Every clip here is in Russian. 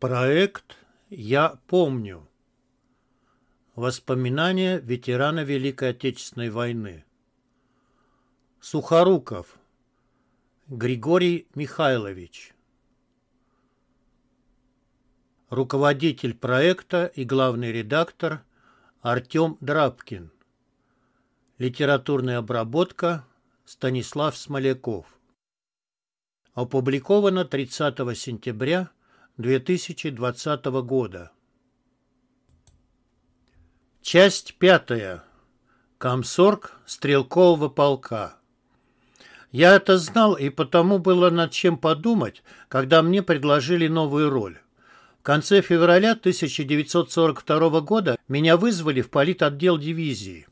Проект «Я помню». Воспоминания ветерана Великой Отечественной войны. Сухоруков. Григорий Михайлович. Руководитель проекта и главный редактор Артем Драбкин. Литературная обработка Станислав Смоляков. Опубликовано 30 сентября 2020 года. Часть пятая. Комсорг стрелкового полка. Я это знал, и потому было над чем подумать, когда мне предложили новую роль. В конце февраля 1942 года меня вызвали в политотдел дивизии.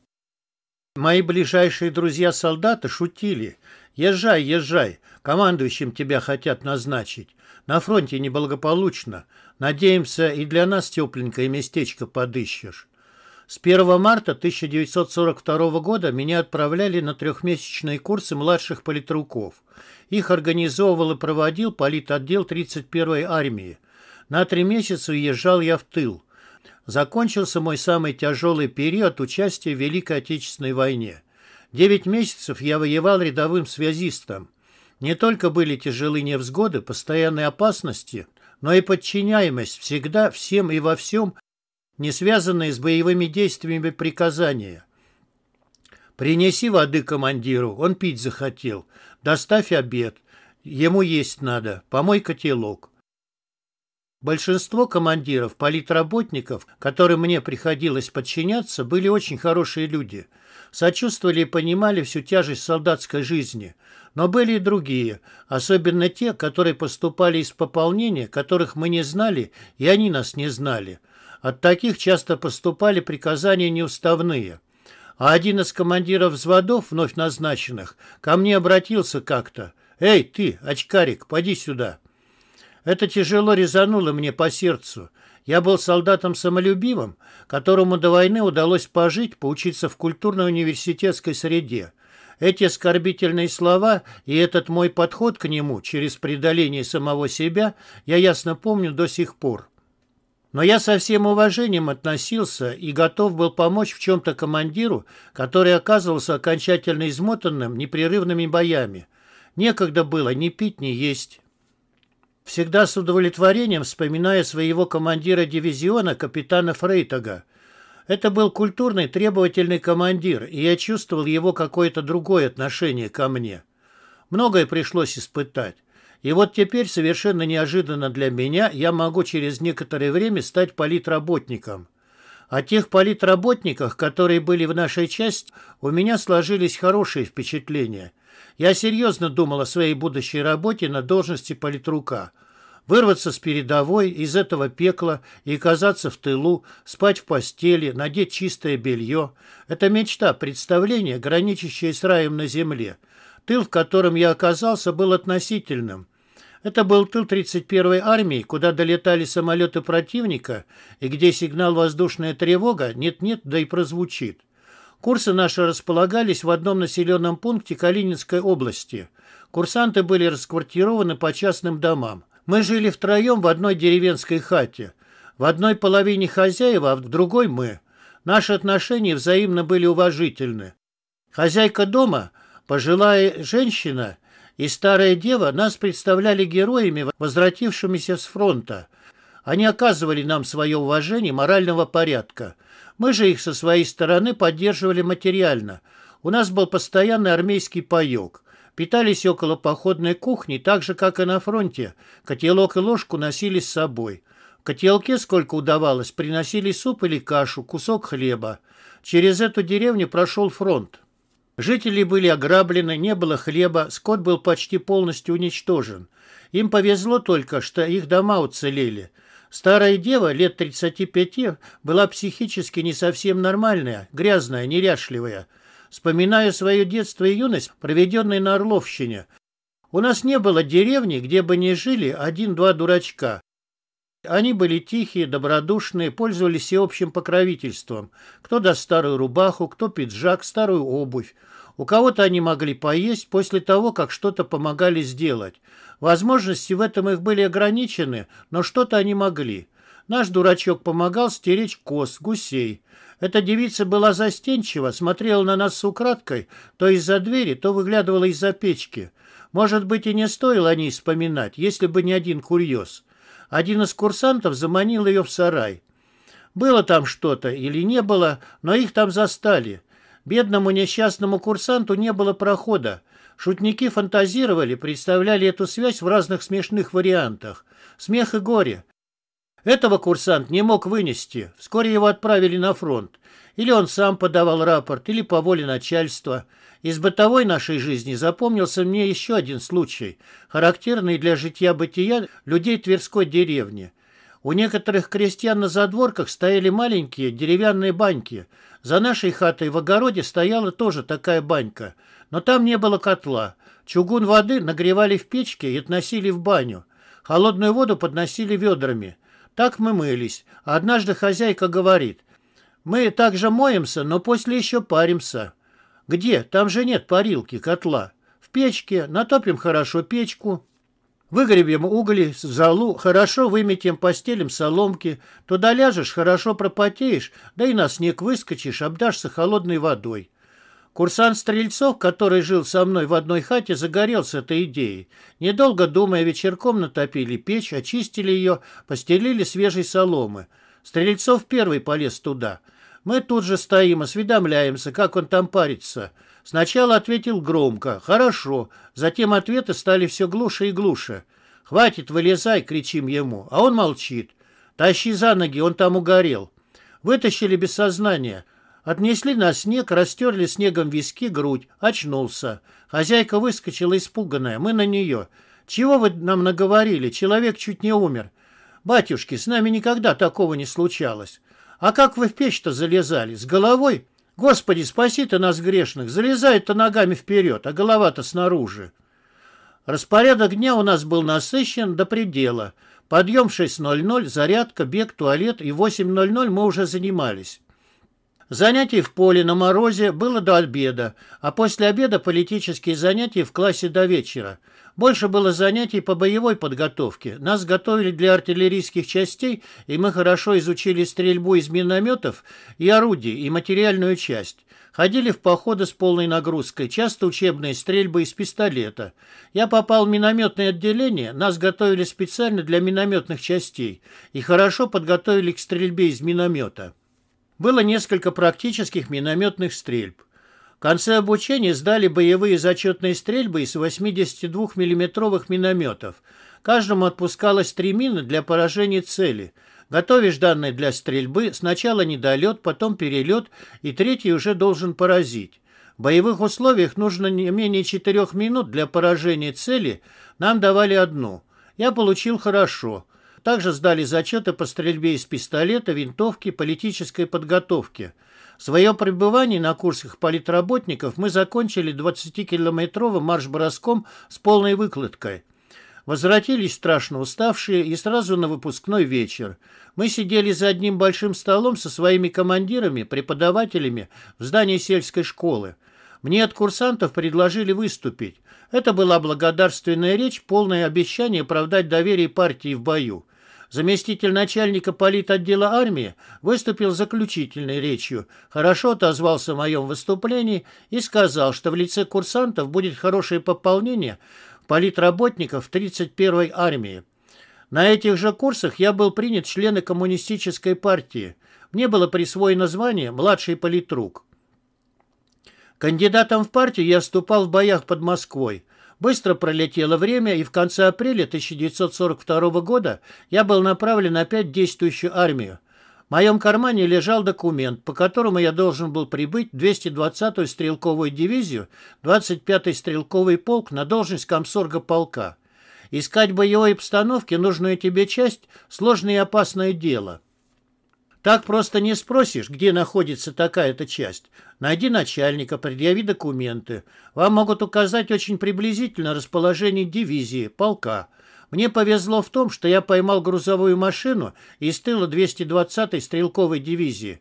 Мои ближайшие друзья-солдаты шутили. «Езжай, езжай, командующим тебя хотят назначить. На фронте неблагополучно. Надеемся, и для нас тепленькое местечко подыщешь. С 1 марта 1942 года меня отправляли на трехмесячные курсы младших политруков. Их организовывал и проводил политотдел 31-й армии. На три месяца уезжал я в тыл. Закончился мой самый тяжелый период участия в Великой Отечественной войне. Девять месяцев я воевал рядовым связистом. Не только были тяжелы невзгоды, постоянные опасности, но и подчиняемость всегда всем и во всем, не связанные с боевыми действиями приказания. «Принеси воды командиру, он пить захотел. Доставь обед, ему есть надо, помой котелок». Большинство командиров, политработников, которым мне приходилось подчиняться, были очень хорошие люди. Сочувствовали и понимали всю тяжесть солдатской жизни. Но были и другие, особенно те, которые поступали из пополнения, которых мы не знали, и они нас не знали. От таких часто поступали приказания неуставные. А один из командиров взводов, вновь назначенных, ко мне обратился как-то. «Эй, ты, очкарик, поди сюда!» Это тяжело резануло мне по сердцу. Я был солдатом самолюбивым, которому до войны удалось пожить, поучиться в культурно-университетской среде. Эти оскорбительные слова и этот мой подход к нему через преодоление самого себя я ясно помню до сих пор. Но я со всем уважением относился и готов был помочь в чем-то командиру, который оказывался окончательно измотанным непрерывными боями. Некогда было ни пить, ни есть. Всегда с удовлетворением вспоминая своего командира дивизиона, капитана Фрейтага – это был культурный, требовательный командир, и я чувствовал его какое-то другое отношение ко мне. Многое пришлось испытать. И вот теперь, совершенно неожиданно для меня, я могу через некоторое время стать политработником. О тех политработниках, которые были в нашей части, у меня сложились хорошие впечатления. Я серьезно думал о своей будущей работе на должности политрука – Вырваться с передовой из этого пекла и оказаться в тылу, спать в постели, надеть чистое белье – это мечта, представление, граничащее с раем на земле. Тыл, в котором я оказался, был относительным. Это был тыл 31-й армии, куда долетали самолеты противника и где сигнал «воздушная тревога» нет-нет, да и прозвучит. Курсы наши располагались в одном населенном пункте Калининской области. Курсанты были расквартированы по частным домам. Мы жили втроем в одной деревенской хате. В одной половине хозяева, а в другой мы. Наши отношения взаимно были уважительны. Хозяйка дома, пожилая женщина и старая дева нас представляли героями, возвратившимися с фронта. Они оказывали нам свое уважение морального порядка. Мы же их со своей стороны поддерживали материально. У нас был постоянный армейский паёк питались около походной кухни, так же, как и на фронте. Котелок и ложку носили с собой. В котелке, сколько удавалось, приносили суп или кашу, кусок хлеба. Через эту деревню прошел фронт. Жители были ограблены, не было хлеба, скот был почти полностью уничтожен. Им повезло только, что их дома уцелели. Старая дева лет 35 была психически не совсем нормальная, грязная, неряшливая вспоминая свое детство и юность, проведенные на Орловщине. У нас не было деревни, где бы не жили один-два дурачка. Они были тихие, добродушные, пользовались всеобщим покровительством. Кто даст старую рубаху, кто пиджак, старую обувь. У кого-то они могли поесть после того, как что-то помогали сделать. Возможности в этом их были ограничены, но что-то они могли. Наш дурачок помогал стеречь коз, гусей. Эта девица была застенчива, смотрела на нас с украдкой, то из-за двери, то выглядывала из-за печки. Может быть, и не стоило о ней вспоминать, если бы не один курьез. Один из курсантов заманил ее в сарай. Было там что-то или не было, но их там застали. Бедному несчастному курсанту не было прохода. Шутники фантазировали, представляли эту связь в разных смешных вариантах. Смех и горе. Этого курсант не мог вынести. Вскоре его отправили на фронт. Или он сам подавал рапорт, или по воле начальства. Из бытовой нашей жизни запомнился мне еще один случай, характерный для житья-бытия людей Тверской деревни. У некоторых крестьян на задворках стояли маленькие деревянные баньки. За нашей хатой в огороде стояла тоже такая банька, но там не было котла. Чугун воды нагревали в печке и относили в баню. Холодную воду подносили ведрами. Так мы мылись. А однажды хозяйка говорит, «Мы также моемся, но после еще паримся». «Где? Там же нет парилки, котла. В печке. Натопим хорошо печку». Выгребем угли в залу, хорошо выметим постелем соломки. Туда ляжешь, хорошо пропотеешь, да и на снег выскочишь, обдашься холодной водой. Курсант Стрельцов, который жил со мной в одной хате, загорелся этой идеей. Недолго думая, вечерком натопили печь, очистили ее, постелили свежей соломы. Стрельцов первый полез туда. Мы тут же стоим, осведомляемся, как он там парится. Сначала ответил громко «Хорошо», затем ответы стали все глуше и глуше. «Хватит, вылезай!» — кричим ему, а он молчит. «Тащи за ноги, он там угорел». Вытащили без сознания — Отнесли на снег, растерли снегом виски, грудь. Очнулся. Хозяйка выскочила испуганная. Мы на нее. «Чего вы нам наговорили? Человек чуть не умер». «Батюшки, с нами никогда такого не случалось». «А как вы в печь-то залезали? С головой?» «Господи, спаси ты нас, грешных! Залезает-то ногами вперед, а голова-то снаружи». Распорядок дня у нас был насыщен до предела. Подъем 6.00, зарядка, бег, туалет и 8.00 мы уже занимались. Занятий в поле на морозе было до обеда, а после обеда политические занятия в классе до вечера. Больше было занятий по боевой подготовке. Нас готовили для артиллерийских частей, и мы хорошо изучили стрельбу из минометов и орудий, и материальную часть. Ходили в походы с полной нагрузкой, часто учебные стрельбы из пистолета. Я попал в минометное отделение, нас готовили специально для минометных частей и хорошо подготовили к стрельбе из миномета. Было несколько практических минометных стрельб. В конце обучения сдали боевые зачетные стрельбы из 82 миллиметровых минометов. Каждому отпускалось три мины для поражения цели. Готовишь данные для стрельбы, сначала недолет, потом перелет, и третий уже должен поразить. В боевых условиях нужно не менее четырех минут для поражения цели, нам давали одну. Я получил хорошо. Также сдали зачеты по стрельбе из пистолета, винтовки, политической подготовке. Свое пребывание на курсах политработников мы закончили 20-километровым марш-броском с полной выкладкой. Возвратились страшно уставшие и сразу на выпускной вечер. Мы сидели за одним большим столом со своими командирами, преподавателями в здании сельской школы. Мне от курсантов предложили выступить. Это была благодарственная речь, полное обещание оправдать доверие партии в бою заместитель начальника политотдела армии, выступил заключительной речью, хорошо отозвался в моем выступлении и сказал, что в лице курсантов будет хорошее пополнение политработников 31-й армии. На этих же курсах я был принят в члены коммунистической партии. Мне было присвоено звание «младший политрук». Кандидатом в партию я вступал в боях под Москвой – Быстро пролетело время, и в конце апреля 1942 года я был направлен опять в действующую армию. В моем кармане лежал документ, по которому я должен был прибыть в 220-ю стрелковую дивизию, 25-й стрелковый полк на должность комсорга полка. Искать боевой обстановки нужную тебе часть – сложное и опасное дело – так просто не спросишь, где находится такая-то часть. Найди начальника, предъяви документы. Вам могут указать очень приблизительно расположение дивизии, полка. Мне повезло в том, что я поймал грузовую машину из тыла 220-й стрелковой дивизии.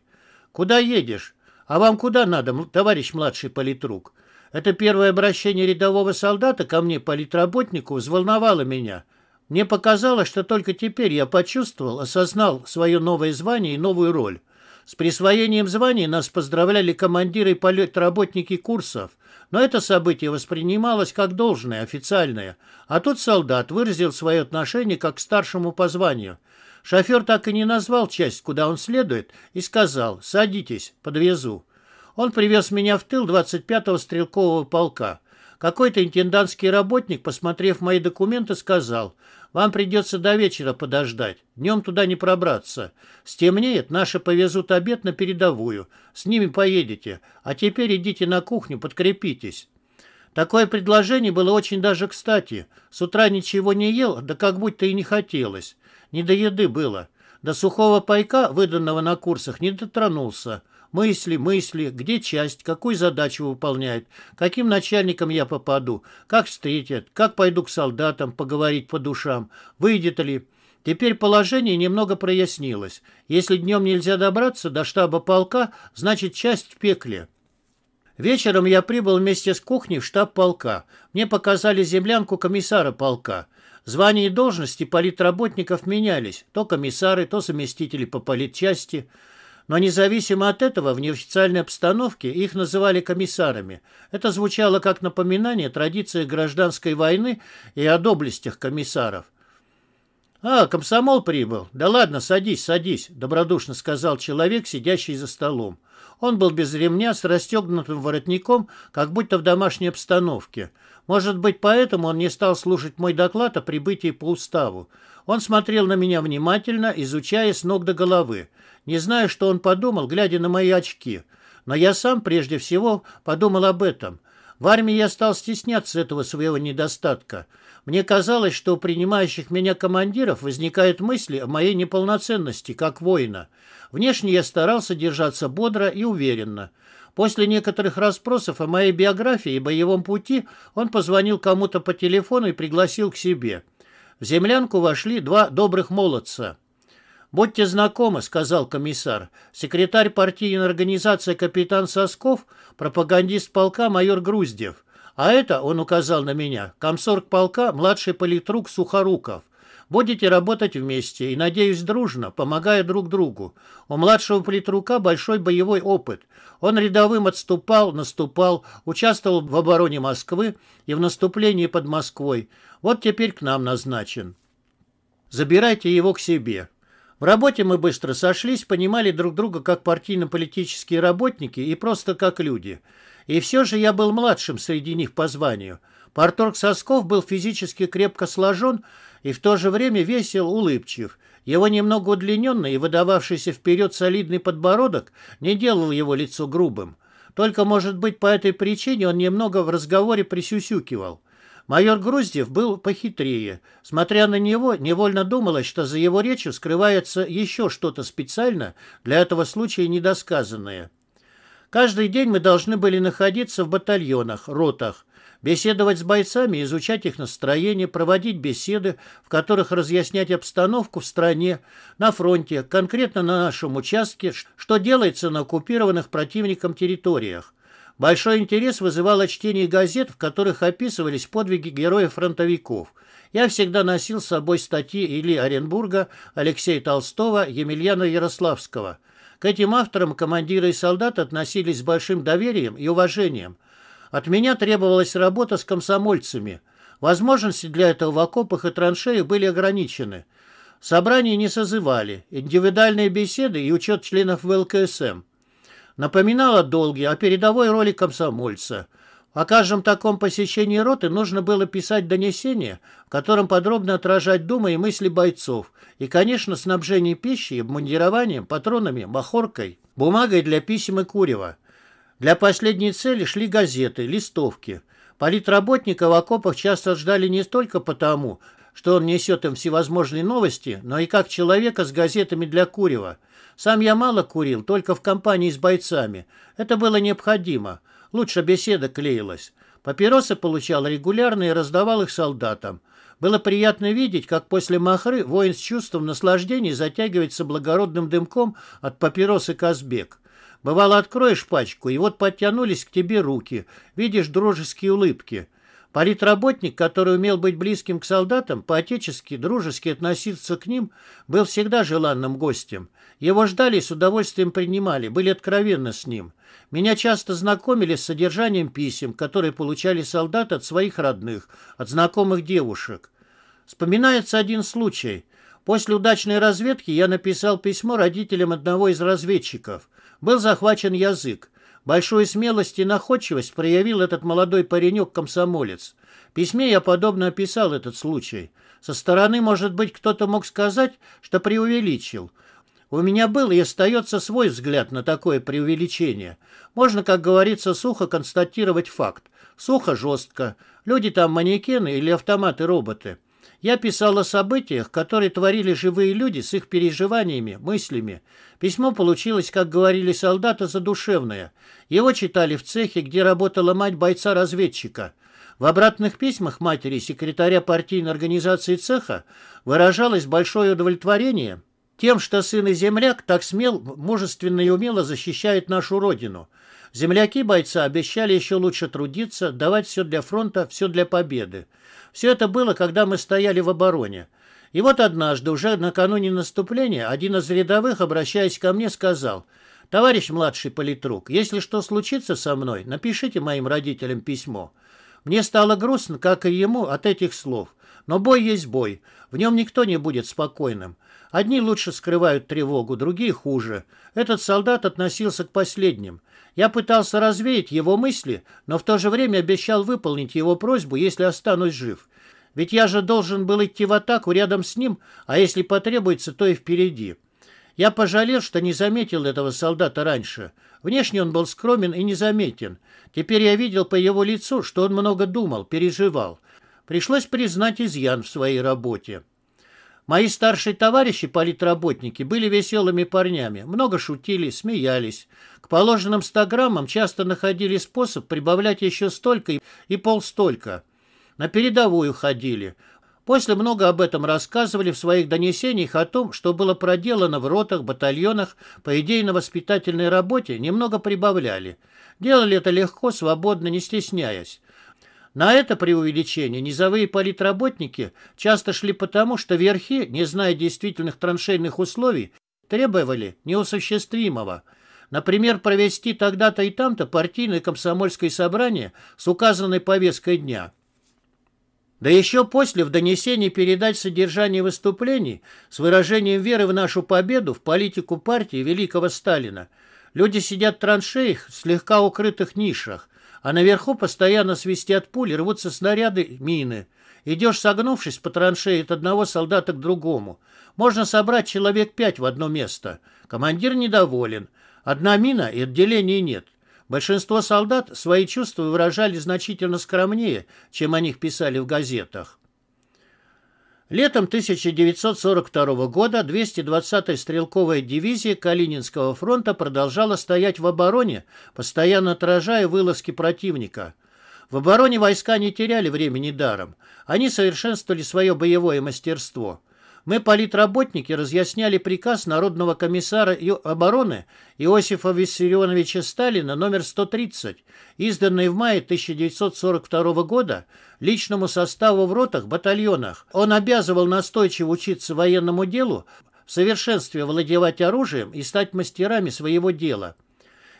Куда едешь? А вам куда надо, товарищ младший политрук? Это первое обращение рядового солдата ко мне, политработнику, взволновало меня. Мне показалось, что только теперь я почувствовал, осознал свое новое звание и новую роль. С присвоением званий нас поздравляли командиры и политработники курсов, но это событие воспринималось как должное, официальное, а тут солдат выразил свое отношение как к старшему по званию. Шофер так и не назвал часть, куда он следует, и сказал «садитесь, подвезу». Он привез меня в тыл 25-го стрелкового полка. Какой-то интендантский работник, посмотрев мои документы, сказал, «Вам придется до вечера подождать, днем туда не пробраться. Стемнеет, наши повезут обед на передовую, с ними поедете, а теперь идите на кухню, подкрепитесь». Такое предложение было очень даже кстати. С утра ничего не ел, да как будто и не хотелось. Не до еды было. До сухого пайка, выданного на курсах, не дотронулся. Мысли, мысли, где часть, какую задачу выполняет каким начальником я попаду, как встретят, как пойду к солдатам поговорить по душам, выйдет ли... Теперь положение немного прояснилось. Если днем нельзя добраться до штаба полка, значит часть в пекле. Вечером я прибыл вместе с кухней в штаб полка. Мне показали землянку комиссара полка. Звания и должности политработников менялись. То комиссары, то заместители по политчасти. Но независимо от этого, в неофициальной обстановке их называли комиссарами. Это звучало как напоминание традиции гражданской войны и о доблестях комиссаров. «А, комсомол прибыл. Да ладно, садись, садись», – добродушно сказал человек, сидящий за столом. Он был без ремня, с расстегнутым воротником, как будто в домашней обстановке. Может быть, поэтому он не стал слушать мой доклад о прибытии по уставу. Он смотрел на меня внимательно, изучая с ног до головы. Не знаю, что он подумал, глядя на мои очки, но я сам прежде всего подумал об этом. В армии я стал стесняться этого своего недостатка. Мне казалось, что у принимающих меня командиров возникают мысли о моей неполноценности, как воина. Внешне я старался держаться бодро и уверенно. После некоторых расспросов о моей биографии и боевом пути он позвонил кому-то по телефону и пригласил к себе. В землянку вошли два добрых молодца. «Будьте знакомы», — сказал комиссар. «Секретарь партийной организации капитан Сосков, пропагандист полка майор Груздев. А это, — он указал на меня, — комсорг полка, младший политрук Сухоруков. Будете работать вместе и, надеюсь, дружно, помогая друг другу. У младшего политрука большой боевой опыт. Он рядовым отступал, наступал, участвовал в обороне Москвы и в наступлении под Москвой. Вот теперь к нам назначен. Забирайте его к себе. В работе мы быстро сошлись, понимали друг друга как партийно-политические работники и просто как люди. И все же я был младшим среди них по званию. Парторг Сосков был физически крепко сложен и в то же время весел, улыбчив. Его немного удлиненный и выдававшийся вперед солидный подбородок не делал его лицо грубым. Только, может быть, по этой причине он немного в разговоре присюсюкивал. Майор Груздев был похитрее. Смотря на него, невольно думалось, что за его речью скрывается еще что-то специально для этого случая недосказанное. Каждый день мы должны были находиться в батальонах, ротах, беседовать с бойцами, изучать их настроение, проводить беседы, в которых разъяснять обстановку в стране, на фронте, конкретно на нашем участке, что делается на оккупированных противником территориях. Большой интерес вызывало чтение газет, в которых описывались подвиги героев-фронтовиков. Я всегда носил с собой статьи Ильи Оренбурга, Алексея Толстого, Емельяна Ярославского. К этим авторам командиры и солдат относились с большим доверием и уважением. От меня требовалась работа с комсомольцами. Возможности для этого в окопах и траншеях были ограничены. Собрания не созывали, индивидуальные беседы и учет членов ВЛКСМ напоминала долги о а передовой роли комсомольца. О каждом таком посещении роты нужно было писать донесение, в котором подробно отражать думы и мысли бойцов, и, конечно, снабжение пищей, обмундированием, патронами, махоркой, бумагой для писем и курева. Для последней цели шли газеты, листовки. Политработника в окопах часто ждали не столько потому, что он несет им всевозможные новости, но и как человека с газетами для курева – сам я мало курил, только в компании с бойцами. Это было необходимо. Лучше беседа клеилась. Папиросы получал регулярно и раздавал их солдатам. Было приятно видеть, как после махры воин с чувством наслаждения затягивается благородным дымком от папиросы Казбек. Бывало, откроешь пачку, и вот подтянулись к тебе руки, видишь дружеские улыбки. Политработник, который умел быть близким к солдатам, по-отечески, дружески относиться к ним, был всегда желанным гостем. Его ждали и с удовольствием принимали, были откровенны с ним. Меня часто знакомили с содержанием писем, которые получали солдаты от своих родных, от знакомых девушек. Вспоминается один случай. После удачной разведки я написал письмо родителям одного из разведчиков. Был захвачен язык. Большую смелость и находчивость проявил этот молодой паренек-комсомолец. В письме я подобно описал этот случай. Со стороны, может быть, кто-то мог сказать, что преувеличил – у меня был и остается свой взгляд на такое преувеличение. Можно, как говорится, сухо констатировать факт. Сухо, жестко. Люди там манекены или автоматы-роботы. Я писал о событиях, которые творили живые люди с их переживаниями, мыслями. Письмо получилось, как говорили солдаты, задушевное. Его читали в цехе, где работала мать бойца-разведчика. В обратных письмах матери секретаря партийной организации цеха выражалось большое удовлетворение – тем, что сын и земляк так смел, мужественно и умело защищает нашу родину. Земляки бойца обещали еще лучше трудиться, давать все для фронта, все для победы. Все это было, когда мы стояли в обороне. И вот однажды, уже накануне наступления, один из рядовых, обращаясь ко мне, сказал, «Товарищ младший политрук, если что случится со мной, напишите моим родителям письмо». Мне стало грустно, как и ему, от этих слов. Но бой есть бой. В нем никто не будет спокойным. Одни лучше скрывают тревогу, другие хуже. Этот солдат относился к последним. Я пытался развеять его мысли, но в то же время обещал выполнить его просьбу, если останусь жив. Ведь я же должен был идти в атаку рядом с ним, а если потребуется, то и впереди. Я пожалел, что не заметил этого солдата раньше. Внешне он был скромен и незаметен. Теперь я видел по его лицу, что он много думал, переживал. Пришлось признать изъян в своей работе. Мои старшие товарищи, политработники, были веселыми парнями, много шутили, смеялись. К положенным 100 граммам часто находили способ прибавлять еще столько и полстолько. На передовую ходили. После много об этом рассказывали в своих донесениях о том, что было проделано в ротах, батальонах, по идейно-воспитательной работе немного прибавляли. Делали это легко, свободно, не стесняясь. На это преувеличение низовые политработники часто шли потому, что верхи, не зная действительных траншейных условий, требовали неосуществимого. Например, провести тогда-то и там-то партийное комсомольское собрание с указанной повесткой дня. Да еще после в донесении передать содержание выступлений с выражением веры в нашу победу в политику партии великого Сталина. Люди сидят в траншеях в слегка укрытых нишах, а наверху постоянно свистят пули, рвутся снаряды, мины. Идешь согнувшись по траншеи от одного солдата к другому. Можно собрать человек пять в одно место. Командир недоволен. Одна мина и отделений нет. Большинство солдат свои чувства выражали значительно скромнее, чем о них писали в газетах. Летом 1942 года 220-я стрелковая дивизия Калининского фронта продолжала стоять в обороне, постоянно отражая вылазки противника. В обороне войска не теряли времени даром. Они совершенствовали свое боевое мастерство. Мы, политработники, разъясняли приказ Народного комиссара обороны Иосифа Виссарионовича Сталина номер 130, изданный в мае 1942 года личному составу в ротах, батальонах. Он обязывал настойчиво учиться военному делу, в совершенстве владевать оружием и стать мастерами своего дела –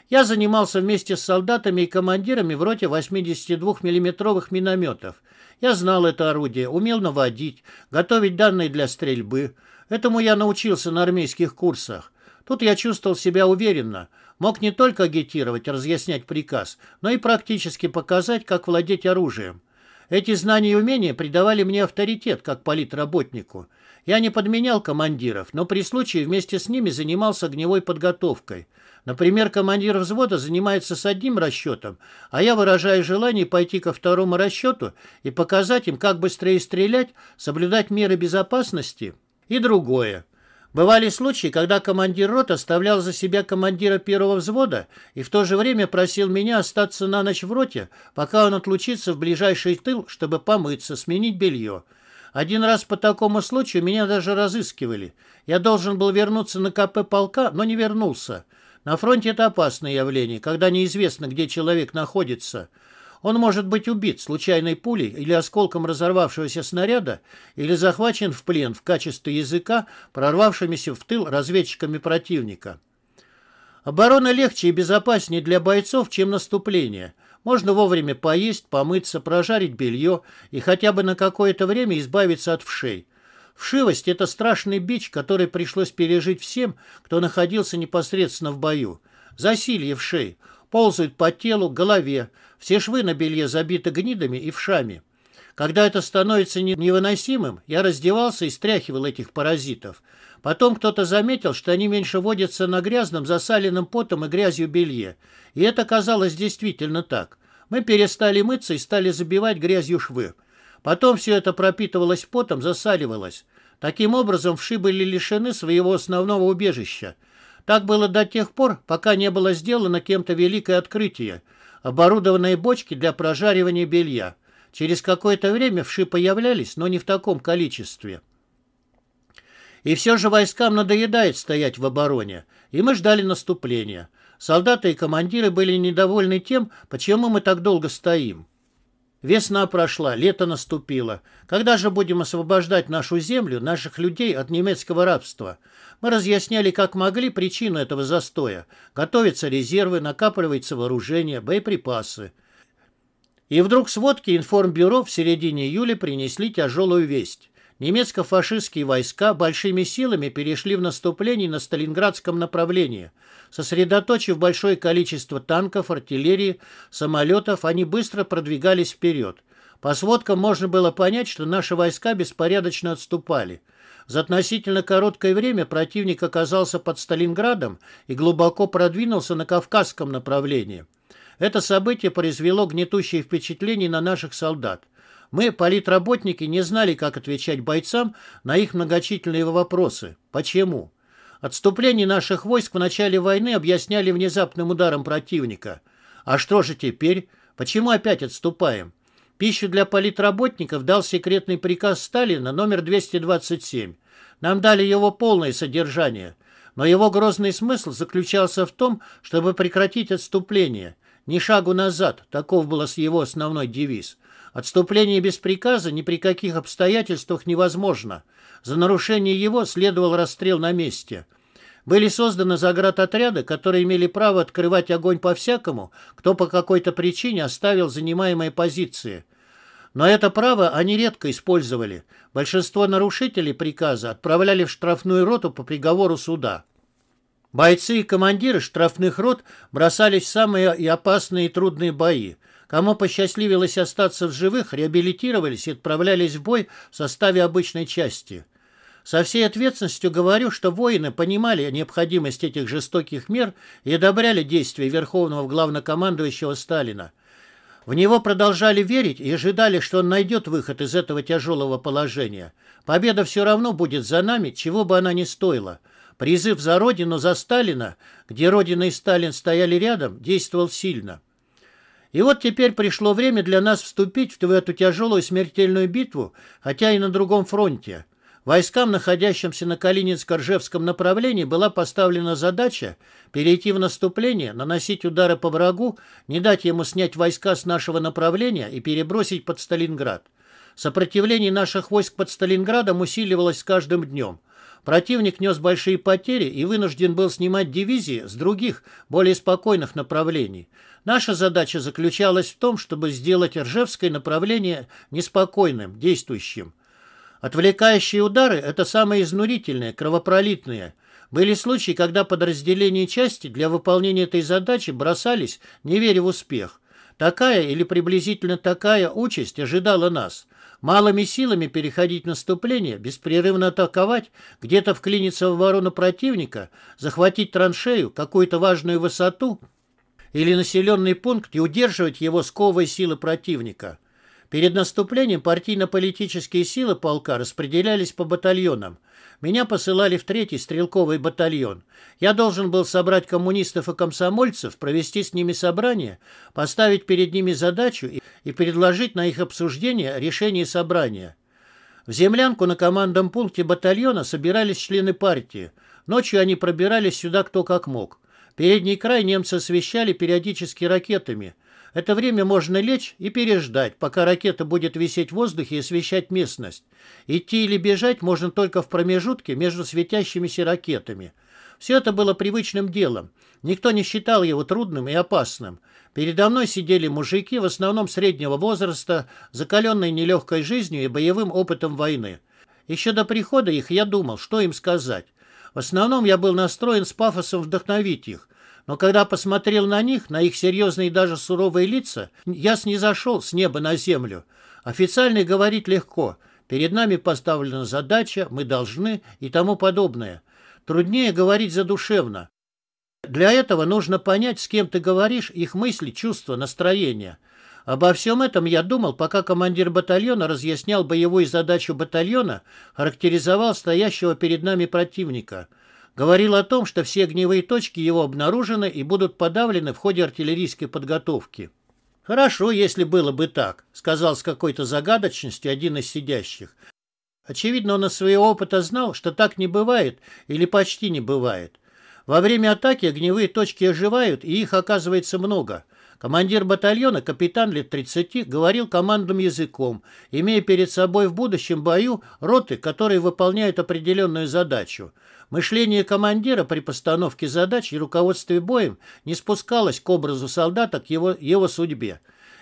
я занимался вместе с солдатами и командирами в роте 82 миллиметровых минометов. Я знал это орудие, умел наводить, готовить данные для стрельбы. Этому я научился на армейских курсах. Тут я чувствовал себя уверенно. Мог не только агитировать, разъяснять приказ, но и практически показать, как владеть оружием. Эти знания и умения придавали мне авторитет как политработнику. Я не подменял командиров, но при случае вместе с ними занимался огневой подготовкой. Например, командир взвода занимается с одним расчетом, а я выражаю желание пойти ко второму расчету и показать им, как быстрее стрелять, соблюдать меры безопасности и другое. Бывали случаи, когда командир рот оставлял за себя командира первого взвода и в то же время просил меня остаться на ночь в роте, пока он отлучится в ближайший тыл, чтобы помыться, сменить белье. Один раз по такому случаю меня даже разыскивали. Я должен был вернуться на КП полка, но не вернулся. На фронте это опасное явление, когда неизвестно, где человек находится. Он может быть убит случайной пулей или осколком разорвавшегося снаряда, или захвачен в плен в качестве языка, прорвавшимися в тыл разведчиками противника. Оборона легче и безопаснее для бойцов, чем наступление – можно вовремя поесть, помыться, прожарить белье и хотя бы на какое-то время избавиться от вшей. Вшивость – это страшный бич, который пришлось пережить всем, кто находился непосредственно в бою. Засилье вшей. Ползают по телу, голове. Все швы на белье забиты гнидами и вшами. Когда это становится невыносимым, я раздевался и стряхивал этих паразитов. Потом кто-то заметил, что они меньше водятся на грязном, засаленном потом и грязью белье. И это казалось действительно так. Мы перестали мыться и стали забивать грязью швы. Потом все это пропитывалось потом, засаливалось. Таким образом, вши были лишены своего основного убежища. Так было до тех пор, пока не было сделано кем-то великое открытие – оборудованные бочки для прожаривания белья. Через какое-то время вши появлялись, но не в таком количестве. И все же войскам надоедает стоять в обороне, и мы ждали наступления. Солдаты и командиры были недовольны тем, почему мы так долго стоим. Весна прошла, лето наступило. Когда же будем освобождать нашу землю, наших людей от немецкого рабства? Мы разъясняли, как могли, причину этого застоя. Готовятся резервы, накапливается вооружение, боеприпасы. И вдруг сводки информбюро в середине июля принесли тяжелую весть. Немецко-фашистские войска большими силами перешли в наступление на Сталинградском направлении. Сосредоточив большое количество танков, артиллерии, самолетов, они быстро продвигались вперед. По сводкам можно было понять, что наши войска беспорядочно отступали. За относительно короткое время противник оказался под Сталинградом и глубоко продвинулся на Кавказском направлении. Это событие произвело гнетущее впечатление на наших солдат. Мы, политработники, не знали, как отвечать бойцам на их многочисленные вопросы. Почему? Отступление наших войск в начале войны объясняли внезапным ударом противника. А что же теперь? Почему опять отступаем? Пищу для политработников дал секретный приказ Сталина номер 227. Нам дали его полное содержание. Но его грозный смысл заключался в том, чтобы прекратить отступление. Ни шагу назад, таков был его основной девиз. Отступление без приказа ни при каких обстоятельствах невозможно. За нарушение его следовал расстрел на месте. Были созданы заградотряды, которые имели право открывать огонь по всякому, кто по какой-то причине оставил занимаемые позиции. Но это право они редко использовали. Большинство нарушителей приказа отправляли в штрафную роту по приговору суда. Бойцы и командиры штрафных рот бросались в самые и опасные и трудные бои – Кому посчастливилось остаться в живых, реабилитировались и отправлялись в бой в составе обычной части. Со всей ответственностью говорю, что воины понимали необходимость этих жестоких мер и одобряли действия верховного главнокомандующего Сталина. В него продолжали верить и ожидали, что он найдет выход из этого тяжелого положения. Победа все равно будет за нами, чего бы она ни стоила. Призыв за Родину, за Сталина, где Родина и Сталин стояли рядом, действовал сильно. И вот теперь пришло время для нас вступить в эту тяжелую смертельную битву, хотя и на другом фронте. Войскам, находящимся на Калининско-Ржевском направлении, была поставлена задача перейти в наступление, наносить удары по врагу, не дать ему снять войска с нашего направления и перебросить под Сталинград. Сопротивление наших войск под Сталинградом усиливалось с каждым днем. Противник нес большие потери и вынужден был снимать дивизии с других, более спокойных направлений – Наша задача заключалась в том, чтобы сделать Ржевское направление неспокойным, действующим. Отвлекающие удары – это самые изнурительные, кровопролитные. Были случаи, когда подразделения части для выполнения этой задачи бросались, не веря в успех. Такая или приблизительно такая участь ожидала нас. Малыми силами переходить наступление, беспрерывно атаковать, где-то вклиниться в ворону противника, захватить траншею, какую-то важную высоту – или населенный пункт и удерживать его сковывая силы противника. Перед наступлением партийно-политические силы полка распределялись по батальонам. Меня посылали в третий стрелковый батальон. Я должен был собрать коммунистов и комсомольцев, провести с ними собрание, поставить перед ними задачу и, и предложить на их обсуждение решение собрания. В землянку на командном пункте батальона собирались члены партии. Ночью они пробирались сюда кто как мог. Передний край немцы освещали периодически ракетами. Это время можно лечь и переждать, пока ракета будет висеть в воздухе и освещать местность. Идти или бежать можно только в промежутке между светящимися ракетами. Все это было привычным делом. Никто не считал его трудным и опасным. Передо мной сидели мужики, в основном среднего возраста, закаленные нелегкой жизнью и боевым опытом войны. Еще до прихода их я думал, что им сказать. В основном я был настроен с пафосом вдохновить их, но когда посмотрел на них, на их серьезные и даже суровые лица, я снизошел с неба на землю. Официально говорить легко. Перед нами поставлена задача, мы должны и тому подобное. Труднее говорить задушевно. Для этого нужно понять, с кем ты говоришь, их мысли, чувства, настроения. Обо всем этом я думал, пока командир батальона разъяснял боевую задачу батальона, характеризовал стоящего перед нами противника. Говорил о том, что все огневые точки его обнаружены и будут подавлены в ходе артиллерийской подготовки. «Хорошо, если было бы так», — сказал с какой-то загадочностью один из сидящих. Очевидно, он из своего опыта знал, что так не бывает или почти не бывает. Во время атаки огневые точки оживают, и их оказывается много — Командир батальона, капитан лет 30, говорил командным языком, имея перед собой в будущем бою роты, которые выполняют определенную задачу. Мышление командира при постановке задач и руководстве боем не спускалось к образу солдата, к его, его судьбе.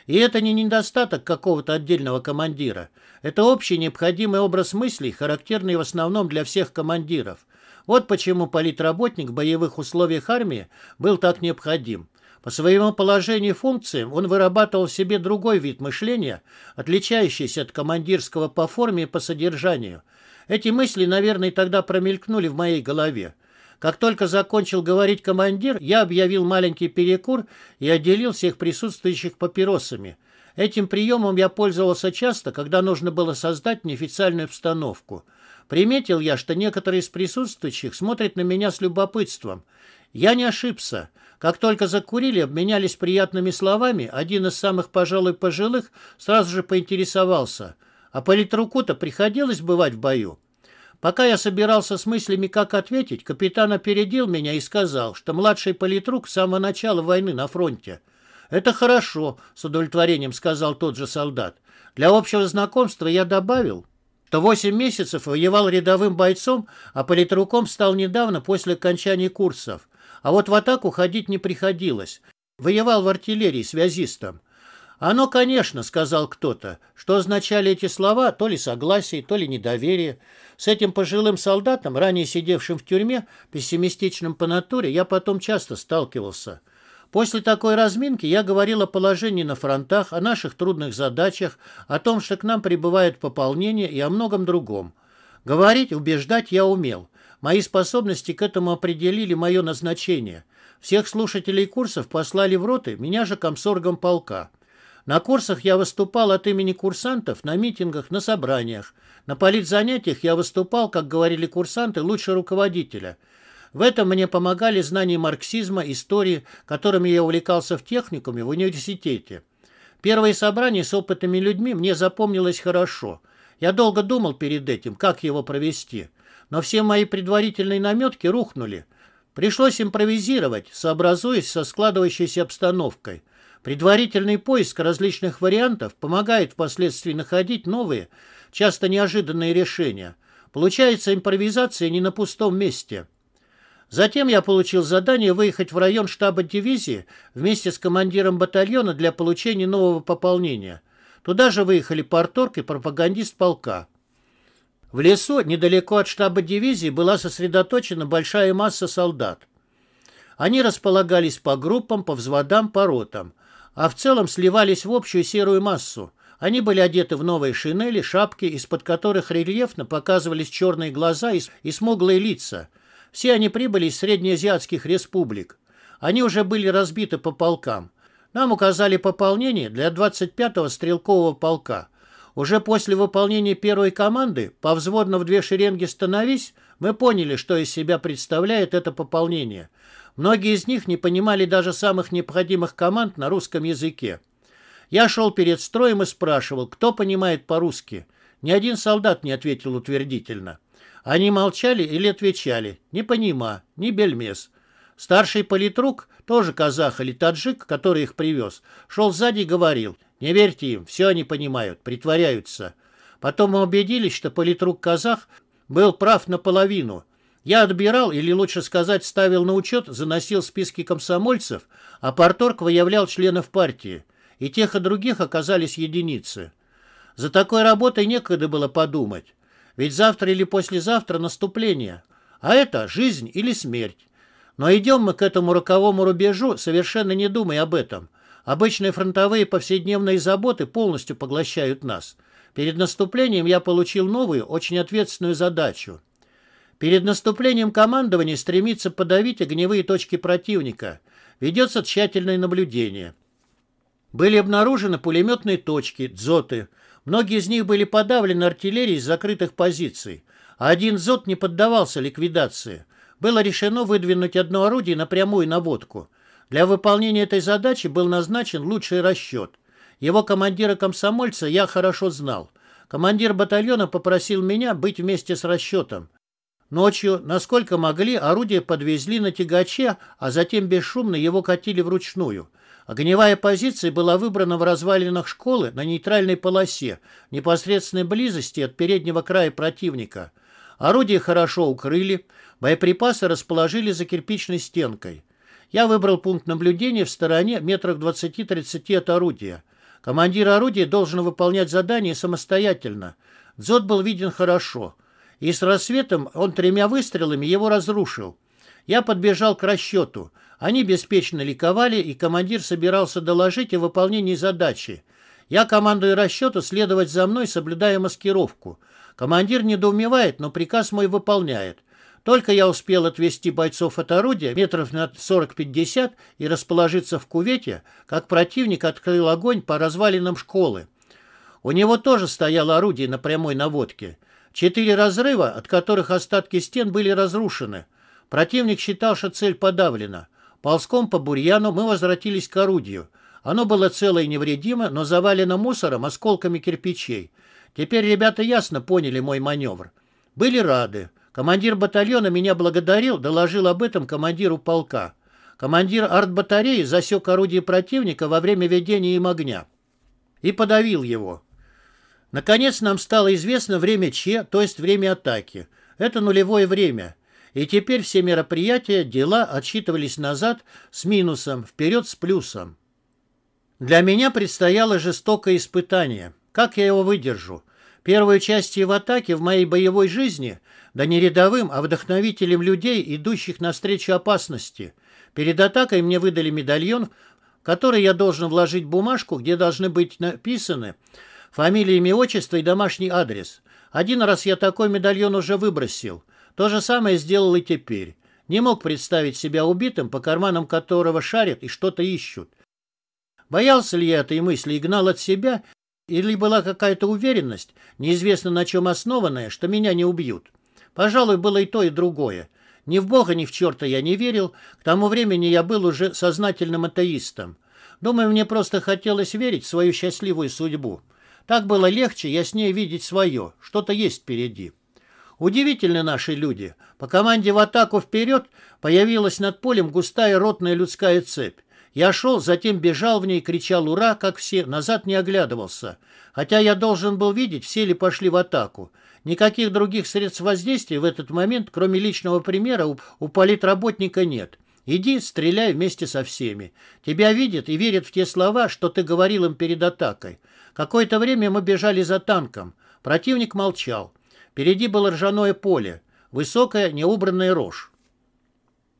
И это не недостаток какого-то отдельного командира. Это общий необходимый образ мыслей, характерный в основном для всех командиров. Вот почему политработник в боевых условиях армии был так необходим. По своему положению и функциям он вырабатывал в себе другой вид мышления, отличающийся от командирского по форме и по содержанию. Эти мысли, наверное, тогда промелькнули в моей голове. Как только закончил говорить командир, я объявил маленький перекур и отделил всех присутствующих папиросами. Этим приемом я пользовался часто, когда нужно было создать неофициальную обстановку. Приметил я, что некоторые из присутствующих смотрят на меня с любопытством. Я не ошибся. Как только закурили, обменялись приятными словами, один из самых, пожалуй, пожилых сразу же поинтересовался, а политруку-то приходилось бывать в бою. Пока я собирался с мыслями, как ответить, капитан опередил меня и сказал, что младший политрук с самого начала войны на фронте. «Это хорошо», — с удовлетворением сказал тот же солдат. «Для общего знакомства я добавил, что восемь месяцев воевал рядовым бойцом, а политруком стал недавно после окончания курсов. А вот в атаку ходить не приходилось. Воевал в артиллерии связистом. «Оно, конечно», — сказал кто-то. Что означали эти слова, то ли согласие, то ли недоверие. С этим пожилым солдатом, ранее сидевшим в тюрьме, пессимистичным по натуре, я потом часто сталкивался. После такой разминки я говорил о положении на фронтах, о наших трудных задачах, о том, что к нам прибывает пополнение и о многом другом. Говорить, убеждать я умел. Мои способности к этому определили мое назначение. Всех слушателей курсов послали в роты, меня же комсоргом полка. На курсах я выступал от имени курсантов, на митингах, на собраниях. На политзанятиях я выступал, как говорили курсанты, лучше руководителя. В этом мне помогали знания марксизма, истории, которыми я увлекался в техникуме, в университете. Первое собрание с опытными людьми мне запомнилось хорошо. Я долго думал перед этим, как его провести но все мои предварительные наметки рухнули. Пришлось импровизировать, сообразуясь со складывающейся обстановкой. Предварительный поиск различных вариантов помогает впоследствии находить новые, часто неожиданные решения. Получается импровизация не на пустом месте. Затем я получил задание выехать в район штаба дивизии вместе с командиром батальона для получения нового пополнения. Туда же выехали порторг и пропагандист полка. В лесу, недалеко от штаба дивизии, была сосредоточена большая масса солдат. Они располагались по группам, по взводам, по ротам, а в целом сливались в общую серую массу. Они были одеты в новые шинели, шапки, из-под которых рельефно показывались черные глаза и, и смуглые лица. Все они прибыли из среднеазиатских республик. Они уже были разбиты по полкам. Нам указали пополнение для 25-го стрелкового полка – уже после выполнения первой команды повзводно в две шеренги становись, мы поняли, что из себя представляет это пополнение. Многие из них не понимали даже самых необходимых команд на русском языке. Я шел перед строем и спрашивал, кто понимает по-русски. Ни один солдат не ответил утвердительно. Они молчали или отвечали «не понима», «не бельмес». Старший политрук, тоже казах или таджик, который их привез, шел сзади и говорил не верьте им, все они понимают, притворяются. Потом мы убедились, что политрук Казах был прав наполовину. Я отбирал, или лучше сказать, ставил на учет, заносил списки комсомольцев, а Порторг выявлял членов партии. И тех, и других оказались единицы. За такой работой некогда было подумать. Ведь завтра или послезавтра наступление. А это жизнь или смерть. Но идем мы к этому роковому рубежу, совершенно не думая об этом. Обычные фронтовые повседневные заботы полностью поглощают нас. Перед наступлением я получил новую, очень ответственную задачу. Перед наступлением командование стремится подавить огневые точки противника. Ведется тщательное наблюдение. Были обнаружены пулеметные точки, дзоты. Многие из них были подавлены артиллерией из закрытых позиций. А один дзот не поддавался ликвидации. Было решено выдвинуть одно орудие на прямую наводку. Для выполнения этой задачи был назначен лучший расчет. Его командира-комсомольца я хорошо знал. Командир батальона попросил меня быть вместе с расчетом. Ночью, насколько могли, орудие подвезли на тягаче, а затем бесшумно его катили вручную. Огневая позиция была выбрана в развалинах школы на нейтральной полосе, в непосредственной близости от переднего края противника. Орудие хорошо укрыли, боеприпасы расположили за кирпичной стенкой. Я выбрал пункт наблюдения в стороне метрах 20-30 от орудия. Командир орудия должен выполнять задание самостоятельно. Дзот был виден хорошо. И с рассветом он тремя выстрелами его разрушил. Я подбежал к расчету. Они беспечно ликовали, и командир собирался доложить о выполнении задачи. Я командую расчету следовать за мной, соблюдая маскировку. Командир недоумевает, но приказ мой выполняет. Только я успел отвести бойцов от орудия метров на 40-50 и расположиться в кувете, как противник открыл огонь по развалинам школы. У него тоже стояло орудие на прямой наводке. Четыре разрыва, от которых остатки стен были разрушены. Противник считал, что цель подавлена. Ползком по бурьяну мы возвратились к орудию. Оно было целое и невредимо, но завалено мусором, осколками кирпичей. Теперь ребята ясно поняли мой маневр. Были рады. Командир батальона меня благодарил, доложил об этом командиру полка. Командир артбатареи засек орудие противника во время ведения им огня и подавил его. Наконец нам стало известно время Че, то есть время атаки. Это нулевое время. И теперь все мероприятия, дела отсчитывались назад с минусом, вперед с плюсом. Для меня предстояло жестокое испытание. Как я его выдержу? Первую часть в атаке в моей боевой жизни да не рядовым, а вдохновителем людей, идущих навстречу опасности. Перед атакой мне выдали медальон, в который я должен вложить бумажку, где должны быть написаны фамилия, имя, отчество и домашний адрес. Один раз я такой медальон уже выбросил. То же самое сделал и теперь. Не мог представить себя убитым, по карманам которого шарят и что-то ищут. Боялся ли я этой мысли и гнал от себя, или была какая-то уверенность, неизвестно на чем основанная, что меня не убьют? Пожалуй, было и то, и другое. Ни в Бога, ни в черта я не верил. К тому времени я был уже сознательным атеистом. Думаю, мне просто хотелось верить в свою счастливую судьбу. Так было легче, я с ней видеть свое. Что-то есть впереди. Удивительны наши люди. По команде в атаку вперед появилась над полем густая ротная людская цепь. Я шел, затем бежал в ней, кричал «Ура!», как все, назад не оглядывался. Хотя я должен был видеть, все ли пошли в атаку. Никаких других средств воздействия в этот момент, кроме личного примера, у, у политработника нет. Иди, стреляй вместе со всеми. Тебя видят и верят в те слова, что ты говорил им перед атакой. Какое-то время мы бежали за танком. Противник молчал. Впереди было ржаное поле, высокая неубранная рожь.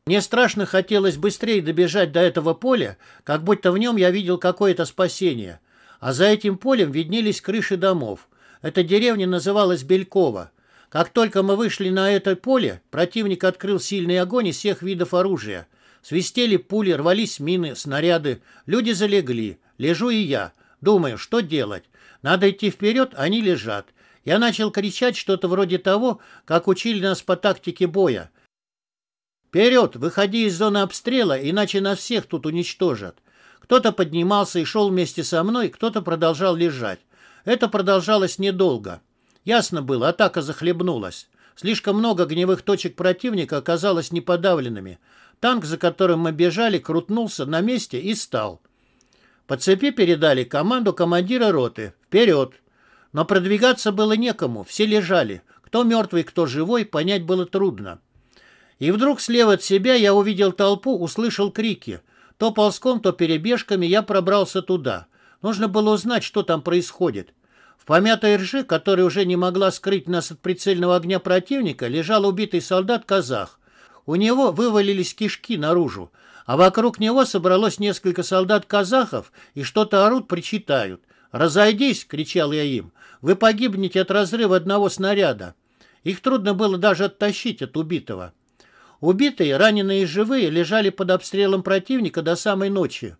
Мне страшно хотелось быстрее добежать до этого поля, как будто в нем я видел какое-то спасение. А за этим полем виднелись крыши домов. Эта деревня называлась Белькова. Как только мы вышли на это поле, противник открыл сильный огонь из всех видов оружия. Свистели пули, рвались мины, снаряды. Люди залегли. Лежу и я. Думаю, что делать? Надо идти вперед, они лежат. Я начал кричать что-то вроде того, как учили нас по тактике боя. «Вперед! Выходи из зоны обстрела, иначе нас всех тут уничтожат!» Кто-то поднимался и шел вместе со мной, кто-то продолжал лежать. Это продолжалось недолго. Ясно было, атака захлебнулась. Слишком много гневых точек противника оказалось неподавленными. Танк, за которым мы бежали, крутнулся на месте и стал. По цепи передали команду командира роты «Вперед!». Но продвигаться было некому, все лежали. Кто мертвый, кто живой, понять было трудно. И вдруг слева от себя я увидел толпу, услышал крики. То ползком, то перебежками я пробрался туда. Нужно было узнать, что там происходит. В помятой ржи, которая уже не могла скрыть нас от прицельного огня противника, лежал убитый солдат-казах. У него вывалились кишки наружу, а вокруг него собралось несколько солдат-казахов и что-то орут, причитают. «Разойдись!» — кричал я им. «Вы погибнете от разрыва одного снаряда!» Их трудно было даже оттащить от убитого. Убитые, раненые и живые лежали под обстрелом противника до самой ночи.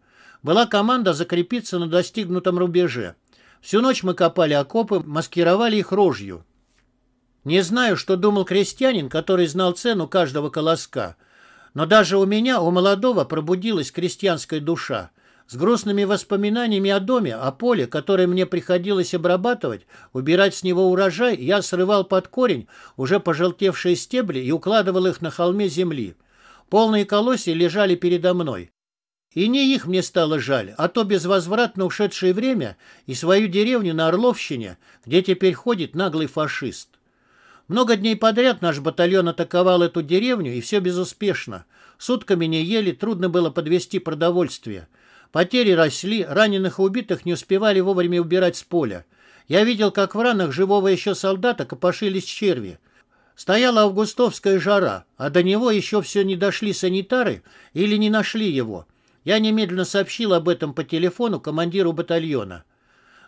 Была команда закрепиться на достигнутом рубеже. Всю ночь мы копали окопы, маскировали их рожью. Не знаю, что думал крестьянин, который знал цену каждого колоска, но даже у меня, у молодого, пробудилась крестьянская душа. С грустными воспоминаниями о доме, о поле, которое мне приходилось обрабатывать, убирать с него урожай, я срывал под корень уже пожелтевшие стебли и укладывал их на холме земли. Полные колосья лежали передо мной. И не их мне стало жаль, а то безвозвратно ушедшее время и свою деревню на Орловщине, где теперь ходит наглый фашист. Много дней подряд наш батальон атаковал эту деревню, и все безуспешно. Сутками не ели, трудно было подвести продовольствие. Потери росли, раненых и убитых не успевали вовремя убирать с поля. Я видел, как в ранах живого еще солдата копошились черви. Стояла августовская жара, а до него еще все не дошли санитары или не нашли его. Я немедленно сообщил об этом по телефону командиру батальона.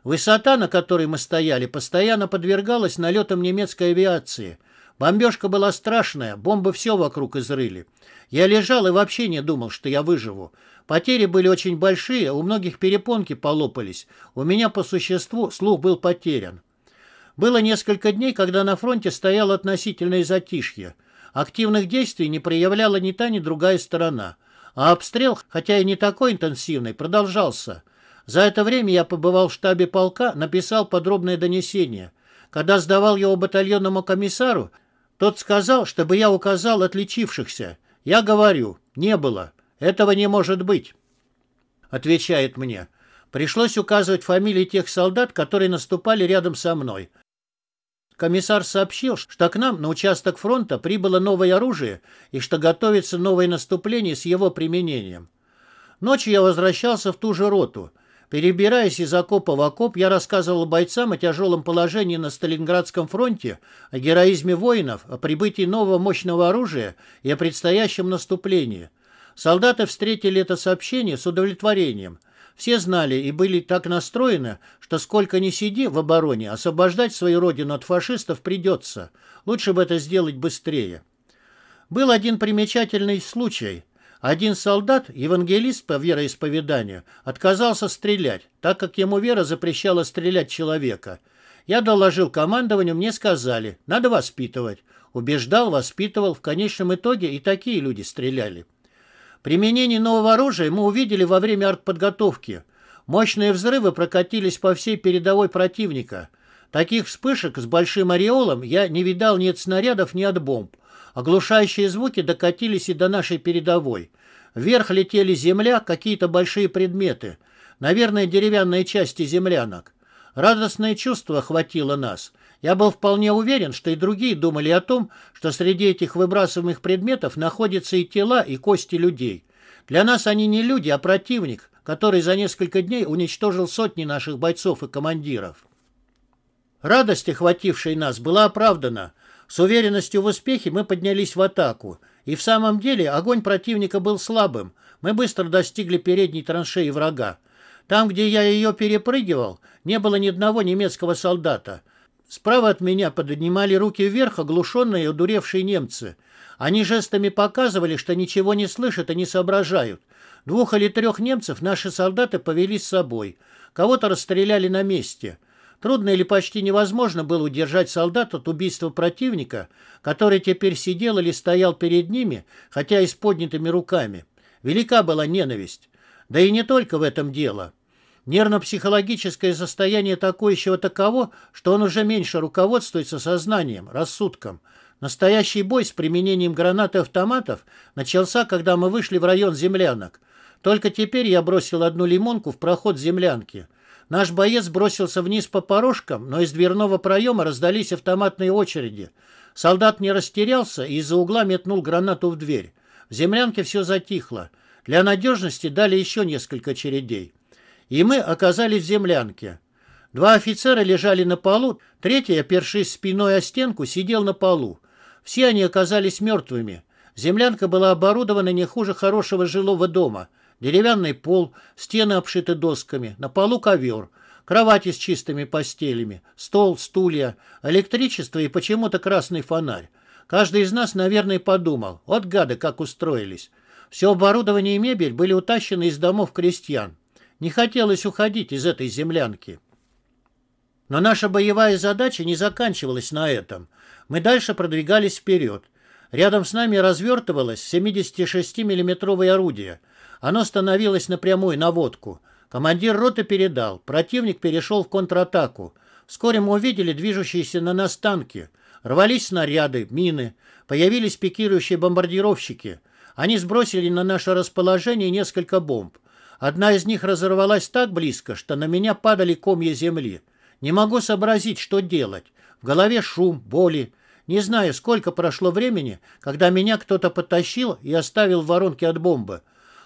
Высота, на которой мы стояли, постоянно подвергалась налетам немецкой авиации. Бомбежка была страшная, бомбы все вокруг изрыли. Я лежал и вообще не думал, что я выживу. Потери были очень большие, у многих перепонки полопались. У меня по существу слух был потерян. Было несколько дней, когда на фронте стояло относительное затишье. Активных действий не проявляла ни та, ни другая сторона. А обстрел, хотя и не такой интенсивный, продолжался. За это время я побывал в штабе полка, написал подробное донесение. Когда сдавал его батальонному комиссару, тот сказал, чтобы я указал отличившихся. Я говорю, не было. Этого не может быть. Отвечает мне. Пришлось указывать фамилии тех солдат, которые наступали рядом со мной. Комиссар сообщил, что к нам на участок фронта прибыло новое оружие и что готовится новое наступление с его применением. Ночью я возвращался в ту же роту. Перебираясь из окопа в окоп, я рассказывал бойцам о тяжелом положении на Сталинградском фронте, о героизме воинов, о прибытии нового мощного оружия и о предстоящем наступлении. Солдаты встретили это сообщение с удовлетворением – все знали и были так настроены, что сколько ни сиди в обороне, освобождать свою родину от фашистов придется. Лучше бы это сделать быстрее. Был один примечательный случай. Один солдат, евангелист по вероисповеданию, отказался стрелять, так как ему вера запрещала стрелять человека. Я доложил командованию, мне сказали, надо воспитывать. Убеждал, воспитывал, в конечном итоге и такие люди стреляли. Применение нового оружия мы увидели во время артподготовки. Мощные взрывы прокатились по всей передовой противника. Таких вспышек с большим ореолом я не видал ни от снарядов, ни от бомб. Оглушающие звуки докатились и до нашей передовой. Вверх летели земля, какие-то большие предметы. Наверное, деревянные части землянок. Радостное чувство охватило нас. Я был вполне уверен, что и другие думали о том, что среди этих выбрасываемых предметов находятся и тела, и кости людей. Для нас они не люди, а противник, который за несколько дней уничтожил сотни наших бойцов и командиров. Радость, охватившая нас, была оправдана. С уверенностью в успехе мы поднялись в атаку. И в самом деле огонь противника был слабым. Мы быстро достигли передней траншеи врага. Там, где я ее перепрыгивал, не было ни одного немецкого солдата. Справа от меня поднимали руки вверх оглушенные и одуревшие немцы. Они жестами показывали, что ничего не слышат и не соображают. Двух или трех немцев наши солдаты повели с собой. Кого-то расстреляли на месте. Трудно или почти невозможно было удержать солдат от убийства противника, который теперь сидел или стоял перед ними, хотя и с поднятыми руками. Велика была ненависть. Да и не только в этом дело. Нервно-психологическое состояние атакующего таково, что он уже меньше руководствуется сознанием, рассудком. Настоящий бой с применением гранат и автоматов начался, когда мы вышли в район землянок. Только теперь я бросил одну лимонку в проход землянки. Наш боец бросился вниз по порожкам, но из дверного проема раздались автоматные очереди. Солдат не растерялся и из-за угла метнул гранату в дверь. В землянке все затихло. Для надежности дали еще несколько чередей и мы оказались в землянке. Два офицера лежали на полу, третий, опершись спиной о стенку, сидел на полу. Все они оказались мертвыми. Землянка была оборудована не хуже хорошего жилого дома. Деревянный пол, стены обшиты досками, на полу ковер, кровати с чистыми постелями, стол, стулья, электричество и почему-то красный фонарь. Каждый из нас, наверное, подумал, вот гады, как устроились. Все оборудование и мебель были утащены из домов крестьян. Не хотелось уходить из этой землянки. Но наша боевая задача не заканчивалась на этом. Мы дальше продвигались вперед. Рядом с нами развертывалось 76 миллиметровое орудие. Оно становилось на прямую наводку. Командир роты передал. Противник перешел в контратаку. Вскоре мы увидели движущиеся на нас танки. Рвались снаряды, мины. Появились пикирующие бомбардировщики. Они сбросили на наше расположение несколько бомб. Одна из них разорвалась так близко, что на меня падали комья земли. Не могу сообразить, что делать. В голове шум, боли. Не знаю, сколько прошло времени, когда меня кто-то потащил и оставил в воронке от бомбы.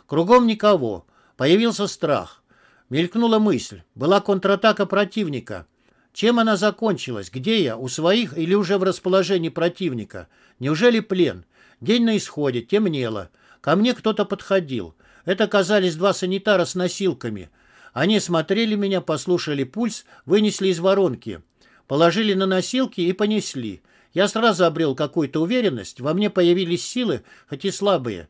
Кругом никого. Появился страх. Мелькнула мысль. Была контратака противника. Чем она закончилась? Где я? У своих или уже в расположении противника? Неужели плен? День на исходе, темнело. Ко мне кто-то подходил. Это оказались два санитара с носилками. Они смотрели меня, послушали пульс, вынесли из воронки. Положили на носилки и понесли. Я сразу обрел какую-то уверенность, во мне появились силы, хоть и слабые.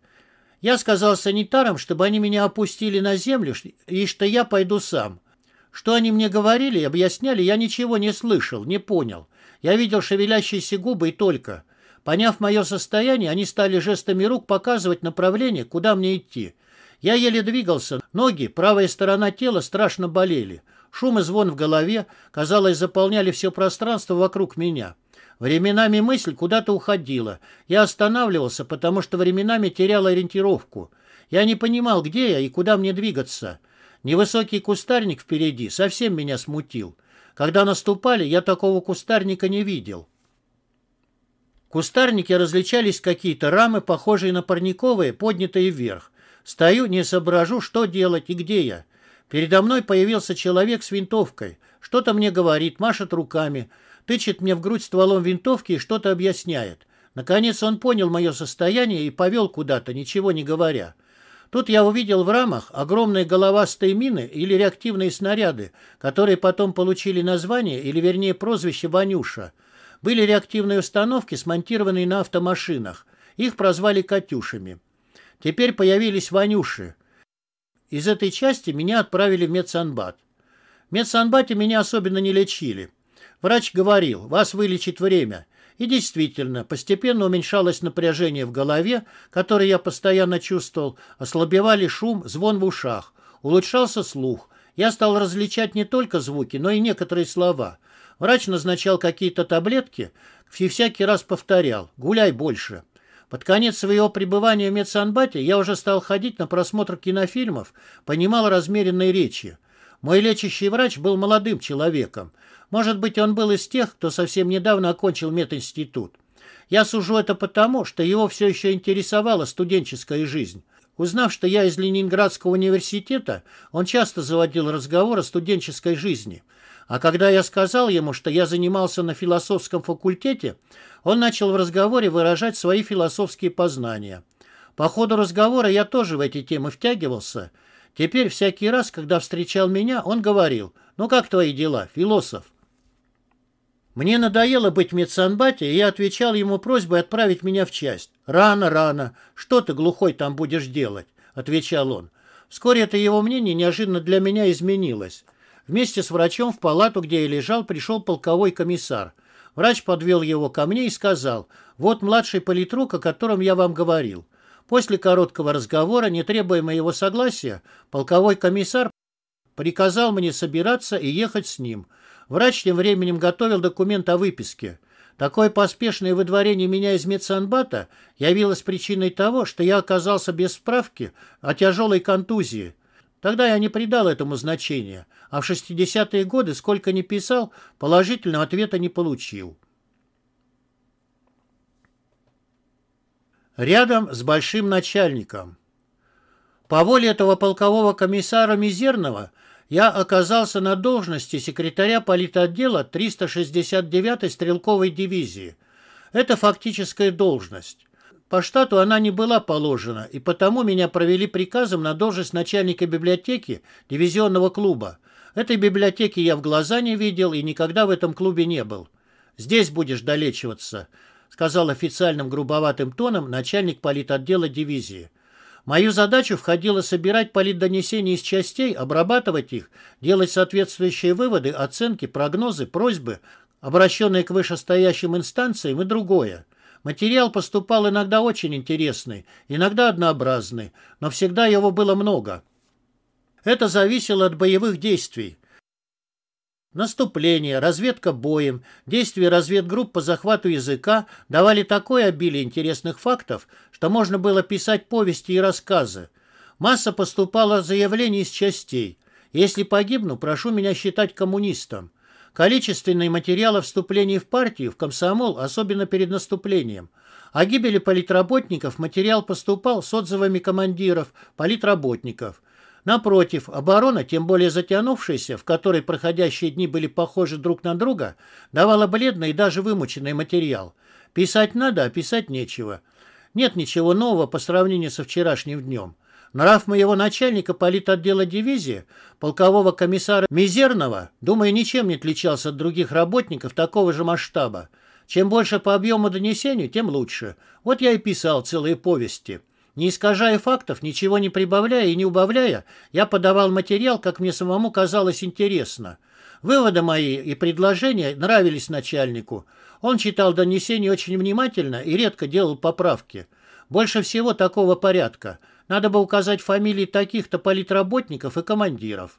Я сказал санитарам, чтобы они меня опустили на землю и что я пойду сам. Что они мне говорили и объясняли, я ничего не слышал, не понял. Я видел шевелящиеся губы и только. Поняв мое состояние, они стали жестами рук показывать направление, куда мне идти. Я еле двигался, ноги, правая сторона тела страшно болели. Шум и звон в голове, казалось, заполняли все пространство вокруг меня. Временами мысль куда-то уходила. Я останавливался, потому что временами терял ориентировку. Я не понимал, где я и куда мне двигаться. Невысокий кустарник впереди совсем меня смутил. Когда наступали, я такого кустарника не видел. Кустарники различались какие-то рамы, похожие на парниковые, поднятые вверх. Стою, не соображу, что делать и где я. Передо мной появился человек с винтовкой. Что-то мне говорит, машет руками, тычет мне в грудь стволом винтовки и что-то объясняет. Наконец он понял мое состояние и повел куда-то, ничего не говоря. Тут я увидел в рамах огромные головастые мины или реактивные снаряды, которые потом получили название или, вернее, прозвище «Ванюша». Были реактивные установки, смонтированные на автомашинах. Их прозвали «катюшами». Теперь появились Ванюши. Из этой части меня отправили в медсанбат. В медсанбате меня особенно не лечили. Врач говорил, вас вылечит время. И действительно, постепенно уменьшалось напряжение в голове, которое я постоянно чувствовал, ослабевали шум, звон в ушах, улучшался слух. Я стал различать не только звуки, но и некоторые слова. Врач назначал какие-то таблетки и всякий раз повторял «гуляй больше». Под конец своего пребывания в медсанбате я уже стал ходить на просмотр кинофильмов, понимал размеренные речи. Мой лечащий врач был молодым человеком. Может быть, он был из тех, кто совсем недавно окончил мединститут. Я сужу это потому, что его все еще интересовала студенческая жизнь. Узнав, что я из Ленинградского университета, он часто заводил разговор о студенческой жизни. А когда я сказал ему, что я занимался на философском факультете, он начал в разговоре выражать свои философские познания. По ходу разговора я тоже в эти темы втягивался. Теперь всякий раз, когда встречал меня, он говорил, «Ну как твои дела, философ?» Мне надоело быть в медсанбате, и я отвечал ему просьбой отправить меня в часть. «Рано, рано. Что ты, глухой, там будешь делать?» — отвечал он. Вскоре это его мнение неожиданно для меня изменилось. Вместе с врачом в палату, где я лежал, пришел полковой комиссар. Врач подвел его ко мне и сказал, «Вот младший политрук, о котором я вам говорил». После короткого разговора, не требуя моего согласия, полковой комиссар приказал мне собираться и ехать с ним. Врач тем временем готовил документ о выписке. Такое поспешное выдворение меня из медсанбата явилось причиной того, что я оказался без справки о тяжелой контузии – Тогда я не придал этому значения, а в 60-е годы, сколько ни писал, положительного ответа не получил. Рядом с большим начальником. По воле этого полкового комиссара Мизерного я оказался на должности секретаря политотдела 369-й стрелковой дивизии. Это фактическая должность. По штату она не была положена, и потому меня провели приказом на должность начальника библиотеки дивизионного клуба. Этой библиотеки я в глаза не видел и никогда в этом клубе не был. «Здесь будешь долечиваться», — сказал официальным грубоватым тоном начальник политотдела дивизии. Мою задачу входило собирать политдонесения из частей, обрабатывать их, делать соответствующие выводы, оценки, прогнозы, просьбы, обращенные к вышестоящим инстанциям и другое. Материал поступал иногда очень интересный, иногда однообразный, но всегда его было много. Это зависело от боевых действий. Наступление, разведка боем, действия разведгрупп по захвату языка давали такое обилие интересных фактов, что можно было писать повести и рассказы. Масса поступала заявлений из частей. «Если погибну, прошу меня считать коммунистом» количественные материалы вступления в партию, в комсомол, особенно перед наступлением. О гибели политработников материал поступал с отзывами командиров, политработников. Напротив, оборона, тем более затянувшаяся, в которой проходящие дни были похожи друг на друга, давала бледный и даже вымученный материал. Писать надо, а писать нечего. Нет ничего нового по сравнению со вчерашним днем. Нрав моего начальника политотдела дивизии, полкового комиссара Мизерного, думаю, ничем не отличался от других работников такого же масштаба. Чем больше по объему донесений, тем лучше. Вот я и писал целые повести. Не искажая фактов, ничего не прибавляя и не убавляя, я подавал материал, как мне самому казалось интересно. Выводы мои и предложения нравились начальнику. Он читал донесения очень внимательно и редко делал поправки. Больше всего такого порядка – надо было указать фамилии таких-то политработников и командиров.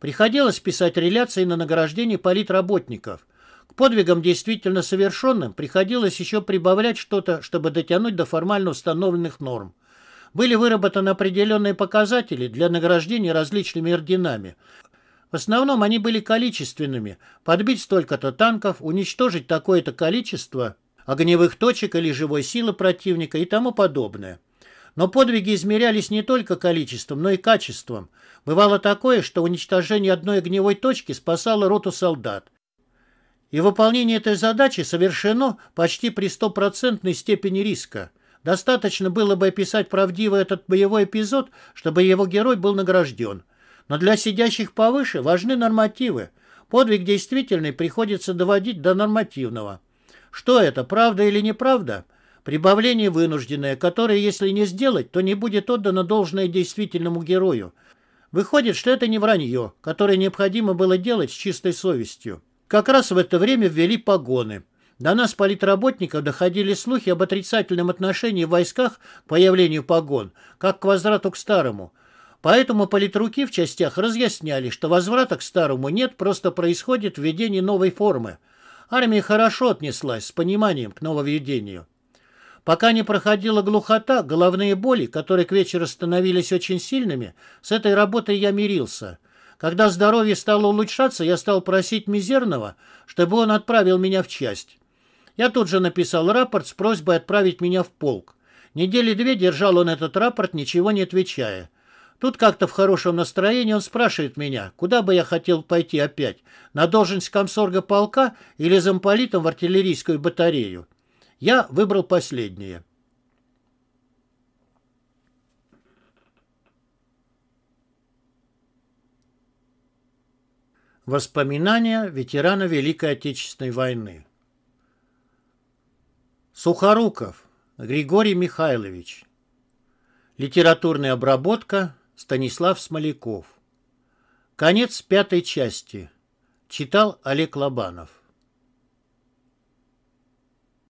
Приходилось писать реляции на награждение политработников. К подвигам, действительно совершенным, приходилось еще прибавлять что-то, чтобы дотянуть до формально установленных норм. Были выработаны определенные показатели для награждения различными орденами. В основном они были количественными. Подбить столько-то танков, уничтожить такое-то количество огневых точек или живой силы противника и тому подобное. Но подвиги измерялись не только количеством, но и качеством. Бывало такое, что уничтожение одной огневой точки спасало роту солдат. И выполнение этой задачи совершено почти при стопроцентной степени риска. Достаточно было бы описать правдиво этот боевой эпизод, чтобы его герой был награжден. Но для сидящих повыше важны нормативы. Подвиг действительный приходится доводить до нормативного. Что это, правда или неправда? Прибавление вынужденное, которое, если не сделать, то не будет отдано должное действительному герою. Выходит, что это не вранье, которое необходимо было делать с чистой совестью. Как раз в это время ввели погоны. До нас, политработников, доходили слухи об отрицательном отношении в войсках к появлению погон, как к возврату к старому. Поэтому политруки в частях разъясняли, что возврата к старому нет, просто происходит введение новой формы. Армия хорошо отнеслась, с пониманием, к нововведению. Пока не проходила глухота, головные боли, которые к вечеру становились очень сильными, с этой работой я мирился. Когда здоровье стало улучшаться, я стал просить Мизерного, чтобы он отправил меня в часть. Я тут же написал рапорт с просьбой отправить меня в полк. Недели две держал он этот рапорт, ничего не отвечая. Тут как-то в хорошем настроении он спрашивает меня, куда бы я хотел пойти опять, на должность комсорга полка или замполитом в артиллерийскую батарею. Я выбрал последнее. Воспоминания ветерана Великой Отечественной войны. Сухоруков Григорий Михайлович. Литературная обработка Станислав Смоляков. Конец пятой части. Читал Олег Лобанов.